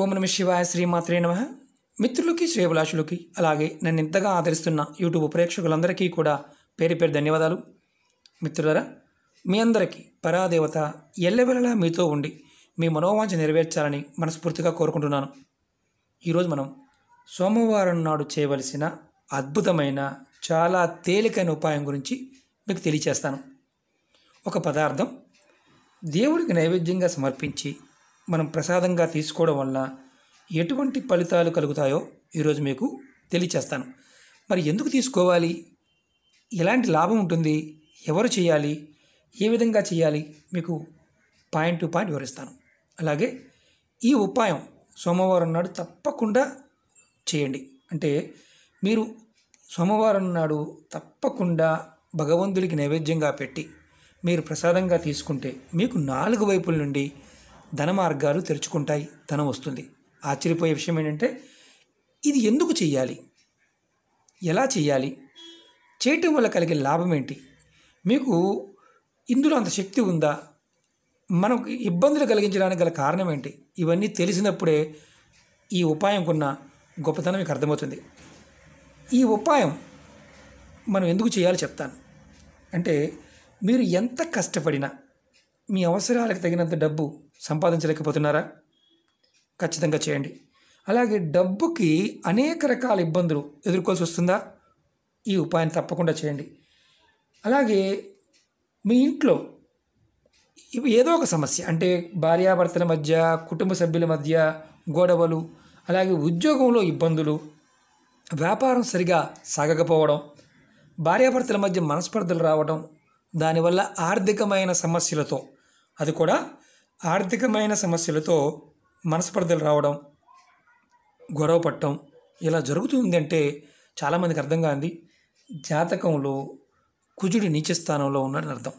ఓం నమ శివాయ శ్రీమాత్రే నమ మిత్రులకి శ్రేయభిలాషులకి అలాగే నన్ను ఇంతగా ఆదరిస్తున్న యూట్యూబ్ ప్రేక్షకులందరికీ కూడా పేరు పేరు ధన్యవాదాలు మిత్రులరా మీ అందరికీ పరాదేవత ఎల్లవెల్లలా మీతో ఉండి మీ మనోవాంఛ నెరవేర్చాలని మనస్ఫూర్తిగా కోరుకుంటున్నాను ఈరోజు మనం సోమవారం నాడు చేయవలసిన అద్భుతమైన చాలా తేలికైన ఉపాయం గురించి మీకు తెలియచేస్తాను ఒక పదార్థం దేవుడికి నైవేద్యంగా సమర్పించి మనం ప్రసాదంగా తీసుకోవడం వలన ఎటువంటి ఫలితాలు కలుగుతాయో ఈరోజు మీకు తెలియచేస్తాను మరి ఎందుకు తీసుకోవాలి ఎలాంటి లాభం ఉంటుంది ఎవరు చేయాలి ఏ విధంగా చేయాలి మీకు పాయింట్ టు పాయింట్ వివరిస్తాను అలాగే ఈ ఉపాయం సోమవారం నాడు తప్పకుండా చేయండి అంటే మీరు సోమవారం నాడు తప్పకుండా భగవంతుడికి నైవేద్యంగా పెట్టి మీరు ప్రసాదంగా తీసుకుంటే మీకు నాలుగు వైపుల నుండి ధన మార్గాలు తెరుచుకుంటాయి ధనం వస్తుంది ఆశ్చర్యపోయే విషయం ఏంటంటే ఇది ఎందుకు చేయాలి ఎలా చేయాలి చేయటం వల్ల కలిగే లాభం ఏంటి మీకు ఇందులో అంత శక్తి ఉందా మనకు ఇబ్బందులు కలిగించడానికి గల కారణం ఏంటి ఇవన్నీ తెలిసినప్పుడే ఈ ఉపాయం కొన్న గొప్పతనం మీకు అర్థమవుతుంది ఈ ఉపాయం మనం ఎందుకు చేయాలో చెప్తాను అంటే మీరు ఎంత కష్టపడినా మీ అవసరాలకు తగినంత డబ్బు సంపాదించలేకపోతున్నారా ఖచ్చితంగా చేయండి అలాగే డబ్బుకి అనేక రకాల ఇబ్బందులు ఎదుర్కోవాల్సి వస్తుందా ఈ ఉపాయం తప్పకుండా చేయండి అలాగే మీ ఇంట్లో ఏదో ఒక సమస్య అంటే భార్యాభర్తల మధ్య కుటుంబ సభ్యుల మధ్య గొడవలు అలాగే ఉద్యోగంలో ఇబ్బందులు వ్యాపారం సరిగా సాగకపోవడం భార్యాభర్తల మధ్య మనస్పర్ధలు రావడం దానివల్ల ఆర్థికమైన సమస్యలతో అది కూడా ఆర్థికమైన సమస్యలతో మనస్పర్ధలు రావడం గొడవపట్టడం ఇలా ఇలా జరుగుతుందంటే చాలామందికి అర్థం కాంది జాతకంలో కుజుడి నీచ స్థానంలో ఉన్నాడని అర్థం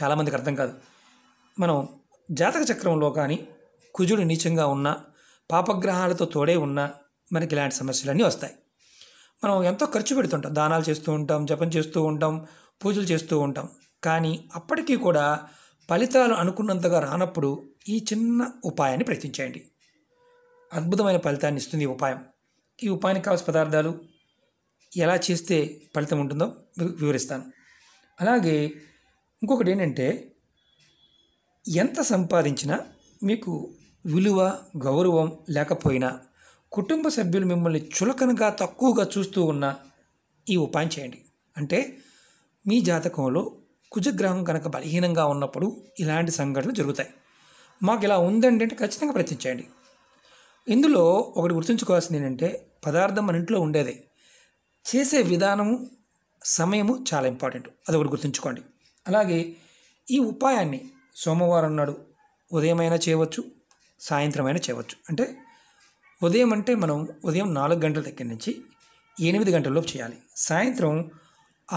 చాలామందికి అర్థం కాదు మనం జాతక చక్రంలో కానీ కుజుడు నీచంగా ఉన్న పాపగ్రహాలతో తోడే ఉన్న మనకి ఇలాంటి సమస్యలన్నీ వస్తాయి మనం ఎంతో ఖర్చు పెడుతుంటాం దానాలు చేస్తూ ఉంటాం జపం చేస్తూ ఉంటాం పూజలు చేస్తూ ఉంటాం కానీ అప్పటికీ కూడా ఫలితాలు అనుకున్నంతగా రానప్పుడు ఈ చిన్న ఉపాయాన్ని ప్రయత్నించేయండి అద్భుతమైన ఫలితాన్ని ఇస్తుంది ఈ ఉపాయం ఈ ఉపాయానికి కావాల్సిన పదార్థాలు ఎలా చేస్తే ఫలితం ఉంటుందో వివరిస్తాను అలాగే ఇంకొకటి ఏంటంటే ఎంత సంపాదించినా మీకు విలువ గౌరవం లేకపోయినా కుటుంబ సభ్యులు మిమ్మల్ని చులకనగా తక్కువగా చూస్తూ ఉన్న ఈ ఉపాయం చేయండి అంటే మీ జాతకంలో కుజగ్రహం కనుక బలహీనంగా ఉన్నప్పుడు ఇలాంటి సంఘటనలు జరుగుతాయి మాకు ఇలా ఉందంటే ఖచ్చితంగా ప్రయత్నించండి ఇందులో ఒకటి గుర్తుంచుకోవాల్సింది ఏంటంటే పదార్థం మన ఇంట్లో ఉండేదే చేసే విధానము సమయము చాలా ఇంపార్టెంట్ అదొకటి గుర్తుంచుకోండి అలాగే ఈ ఉపాయాన్ని సోమవారం నాడు ఉదయమైనా చేయవచ్చు సాయంత్రమైనా చేయవచ్చు అంటే ఉదయం అంటే మనం ఉదయం నాలుగు గంటల దగ్గర నుంచి ఎనిమిది గంటల్లోపు చేయాలి సాయంత్రం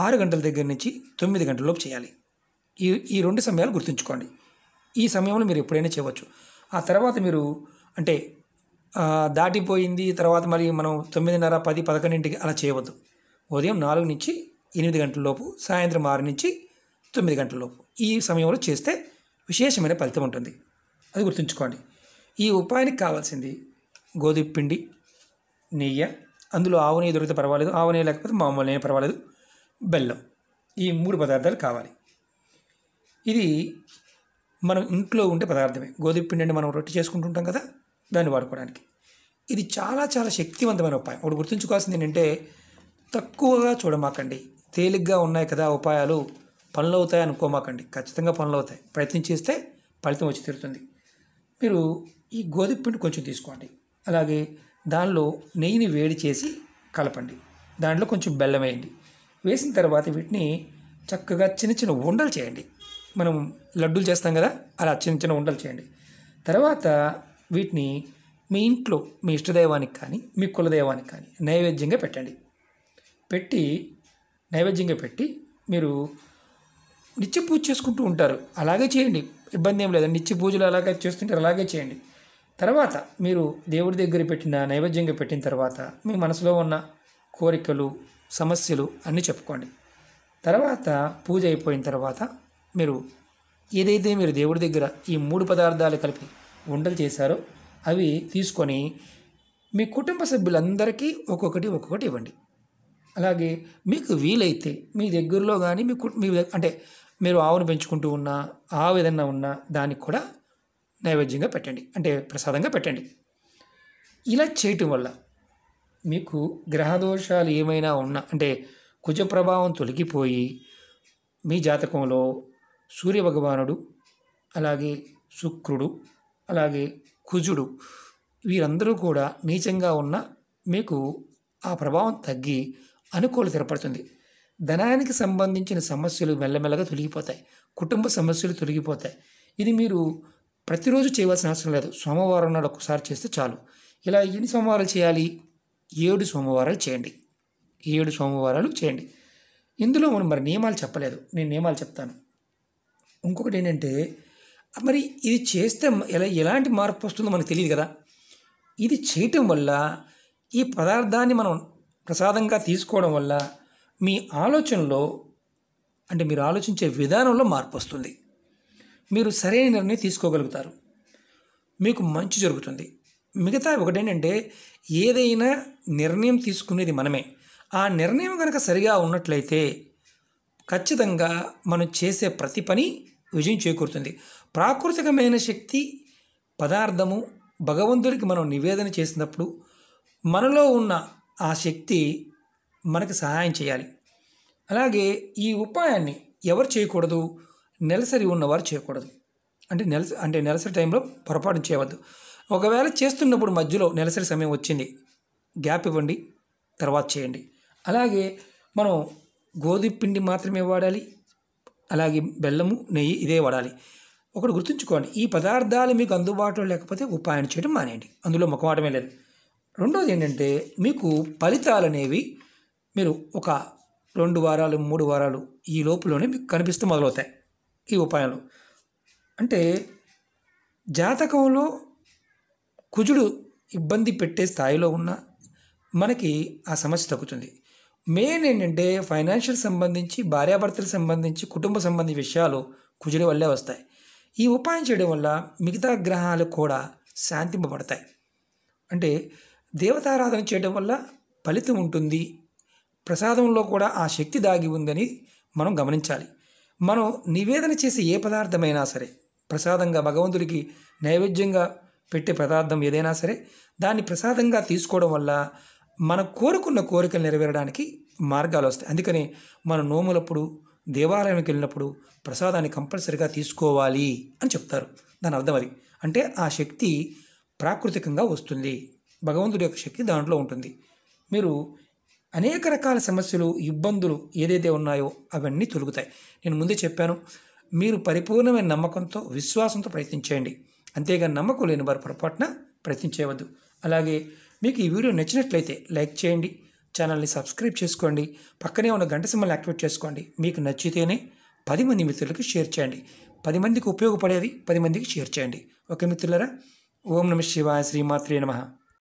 ఆరు గంటల దగ్గర నుంచి తొమ్మిది గంటలలోపు చేయాలి ఈ ఈ రెండు సమయాలు గుర్తుంచుకోండి ఈ సమయంలో మీరు ఎప్పుడైనా చేయవచ్చు ఆ తర్వాత మీరు అంటే దాటిపోయింది తర్వాత మరి మనం తొమ్మిదిన్నర పది పదకొండింటికి అలా చేయవద్దు ఉదయం నాలుగు నుంచి ఎనిమిది గంటల లోపు సాయంత్రం ఆరు నుంచి తొమ్మిది గంటల లోపు ఈ సమయంలో చేస్తే విశేషమైన ఫలితం ఉంటుంది అది గుర్తుంచుకోండి ఈ ఉపాయానికి కావాల్సింది గోధుమ పిండి నెయ్యి అందులో ఆవు నెయ్యి దొరికితే పర్వాలేదు ఆవు నెయ్యి లేకపోతే మామూలు నెయ్యి పర్వాలేదు బెల్లం ఈ మూడు పదార్థాలు కావాలి ఇది మనం ఇంట్లో ఉండే పదార్థమే గోధుమ పిండిని మనం రొట్టె చేసుకుంటుంటాం కదా దాన్ని వాడుకోవడానికి ఇది చాలా చాలా శక్తివంతమైన ఉపాయం ఒకటి గుర్తుంచుకోవాల్సింది ఏంటంటే తక్కువగా చూడమాకండి తేలిగ్గా ఉన్నాయి కదా ఉపాయాలు పనులు అవుతాయి అనుకోమాకండి ఖచ్చితంగా పనులు అవుతాయి ప్రయత్నం చేస్తే ఫలితం వచ్చి తీరుతుంది మీరు ఈ గోధుమ పిండి కొంచెం తీసుకోండి అలాగే దానిలో నెయ్యిని వేడి చేసి కలపండి దాంట్లో కొంచెం బెల్లం వేయండి వేసిన తర్వాత వీటిని చక్కగా చిన్న చిన్న ఉండలు చేయండి మనం లడ్డూలు చేస్తాం కదా అలా చిన్న చిన్న ఉండలు చేయండి తర్వాత వీటిని మీ ఇంట్లో మీ ఇష్టదైవానికి కానీ మీ కులదైవానికి కానీ నైవేద్యంగా పెట్టండి పెట్టి నైవేద్యంగా పెట్టి మీరు నిత్య పూజ చేసుకుంటూ ఉంటారు అలాగే చేయండి ఇబ్బంది ఏం లేదు నిత్య పూజలు అలాగే చేస్తుంటారు అలాగే చేయండి తర్వాత మీరు దేవుడి దగ్గర పెట్టిన నైవేద్యంగా పెట్టిన తర్వాత మీ మనసులో ఉన్న కోరికలు సమస్యలు అన్నీ చెప్పుకోండి తర్వాత పూజ అయిపోయిన తర్వాత మీరు ఏదైతే మీరు దేవుడి దగ్గర ఈ మూడు పదార్థాలు కలిపి ఉండలు చేశారో అవి తీసుకొని మీ కుటుంబ సభ్యులందరికీ ఒక్కొక్కటి ఒక్కొక్కటి ఇవ్వండి అలాగే మీకు వీలైతే మీ దగ్గరలో కానీ మీ మీ అంటే మీరు ఆవును పెంచుకుంటూ ఉన్నా ఆవు ఏదన్నా ఉన్నా దానికి కూడా నైవేద్యంగా పెట్టండి అంటే ప్రసాదంగా పెట్టండి ఇలా చేయటం వల్ల మీకు గ్రహదోషాలు ఏమైనా ఉన్నా అంటే కుజ ప్రభావం తొలగిపోయి మీ జాతకంలో సూర్య భగవానుడు అలాగే శుక్రుడు అలాగే కుజుడు వీరందరూ కూడా నీచంగా ఉన్న మీకు ఆ ప్రభావం తగ్గి అనుకూలత ఏర్పడుతుంది ధనానికి సంబంధించిన సమస్యలు మెల్లమెల్లగా తొలగిపోతాయి కుటుంబ సమస్యలు తొలగిపోతాయి ఇది మీరు ప్రతిరోజు చేయవలసిన అవసరం లేదు సోమవారం నాడు ఒకసారి చేస్తే చాలు ఇలా ఎన్ని సోమవారాలు చేయాలి ఏడు సోమవారాలు చేయండి ఏడు సోమవారాలు చేయండి ఇందులో మనం మరి నియమాలు చెప్పలేదు నేను నియమాలు చెప్తాను ఇంకొకటి ఏంటంటే మరి ఇది చేస్తే ఎలా ఎలాంటి మార్పు వస్తుందో మనకు తెలియదు కదా ఇది చేయటం వల్ల ఈ పదార్థాన్ని మనం ప్రసాదంగా తీసుకోవడం వల్ల మీ ఆలోచనలో అంటే మీరు ఆలోచించే విధానంలో మార్పు వస్తుంది మీరు సరైన నిర్ణయం తీసుకోగలుగుతారు మీకు మంచి జరుగుతుంది మిగతా ఒకటేంటంటే ఏదైనా నిర్ణయం తీసుకునేది మనమే ఆ నిర్ణయం కనుక సరిగా ఉన్నట్లయితే ఖచ్చితంగా మనం చేసే ప్రతి పని విజయం చేకూరుతుంది ప్రాకృతికమైన శక్తి పదార్థము భగవంతుడికి మనం నివేదన చేసినప్పుడు మనలో ఉన్న ఆ శక్తి మనకు సహాయం చేయాలి అలాగే ఈ ఉపాయాన్ని ఎవరు చేయకూడదు నెలసరి ఉన్నవారు చేయకూడదు అంటే నెలసరి అంటే నెలసరి టైంలో పొరపాటు చేయవద్దు ఒకవేళ చేస్తున్నప్పుడు మధ్యలో నెలసరి సమయం వచ్చింది గ్యాప్ ఇవ్వండి తర్వాత చేయండి అలాగే మనం గోధుమ పిండి మాత్రమే వాడాలి అలాగే బెల్లము నెయ్యి ఇదే వాడాలి ఒకటి గుర్తుంచుకోండి ఈ పదార్థాలు మీకు అందుబాటులో లేకపోతే ఉపాయం చేయడం మానేయండి అందులో ముఖమాటమే లేదు రెండోది ఏంటంటే మీకు ఫలితాలు అనేవి మీరు ఒక రెండు వారాలు మూడు వారాలు ఈ లోపులోనే మీకు కనిపిస్తూ మొదలవుతాయి ఈ ఉపాయంలో అంటే జాతకంలో కుజుడు ఇబ్బంది పెట్టే స్థాయిలో ఉన్న మనకి ఆ సమస్య తగ్గుతుంది మెయిన్ ఏంటంటే ఫైనాన్షియల్ సంబంధించి భార్యాభర్తలకు సంబంధించి కుటుంబ సంబంధి విషయాలు కుజుడి వల్లే వస్తాయి ఈ ఉపాయం చేయడం వల్ల మిగతా గ్రహాలు కూడా శాంతింపబడతాయి అంటే దేవతారాధన చేయడం వల్ల ఫలితం ఉంటుంది ప్రసాదంలో కూడా ఆ శక్తి దాగి ఉందని మనం గమనించాలి మనం నివేదన చేసే ఏ పదార్థమైనా సరే ప్రసాదంగా భగవంతుడికి నైవేద్యంగా పెట్టే పదార్థం ఏదైనా సరే దాన్ని ప్రసాదంగా తీసుకోవడం వల్ల మనం కోరుకున్న కోరికలు నెరవేరడానికి మార్గాలు వస్తాయి అందుకని మనం నోములప్పుడు దేవాలయానికి వెళ్ళినప్పుడు ప్రసాదాన్ని కంపల్సరిగా తీసుకోవాలి అని చెప్తారు దాని అర్థం అది అంటే ఆ శక్తి ప్రాకృతికంగా వస్తుంది భగవంతుడి యొక్క శక్తి దాంట్లో ఉంటుంది మీరు అనేక రకాల సమస్యలు ఇబ్బందులు ఏదైతే ఉన్నాయో అవన్నీ తొలుగుతాయి నేను ముందే చెప్పాను మీరు పరిపూర్ణమైన నమ్మకంతో విశ్వాసంతో ప్రయత్నించేయండి అంతేగా నమ్మకం లేని వారు పొరపాటున ప్రయత్నించేవద్దు అలాగే మీకు ఈ వీడియో నచ్చినట్లయితే లైక్ చేయండి ఛానల్ని సబ్స్క్రైబ్ చేసుకోండి పక్కనే ఉన్న గంట సింబల్ యాక్టివేట్ చేసుకోండి మీకు నచ్చితేనే పది మంది మిత్రులకు షేర్ చేయండి పది మందికి ఉపయోగపడేది పది మందికి షేర్ చేయండి ఓకే మిత్రులరా ఓం నమ శివాయ శ్రీమాత్రే నమ